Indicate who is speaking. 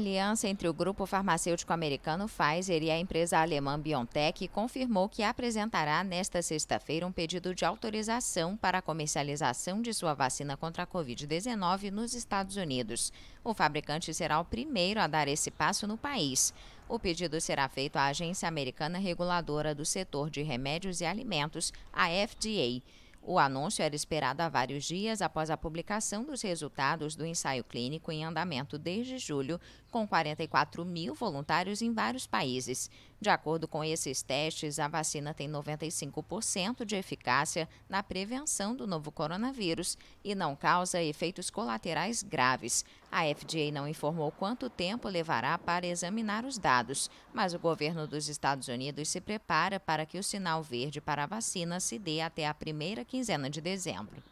Speaker 1: aliança entre o grupo farmacêutico americano Pfizer e a empresa alemã BioNTech confirmou que apresentará nesta sexta-feira um pedido de autorização para a comercialização de sua vacina contra a Covid-19 nos Estados Unidos. O fabricante será o primeiro a dar esse passo no país. O pedido será feito à Agência Americana Reguladora do Setor de Remédios e Alimentos, a FDA. O anúncio era esperado há vários dias após a publicação dos resultados do ensaio clínico em andamento desde julho, com 44 mil voluntários em vários países. De acordo com esses testes, a vacina tem 95% de eficácia na prevenção do novo coronavírus e não causa efeitos colaterais graves. A FDA não informou quanto tempo levará para examinar os dados, mas o governo dos Estados Unidos se prepara para que o sinal verde para a vacina se dê até a primeira quinzena de dezembro.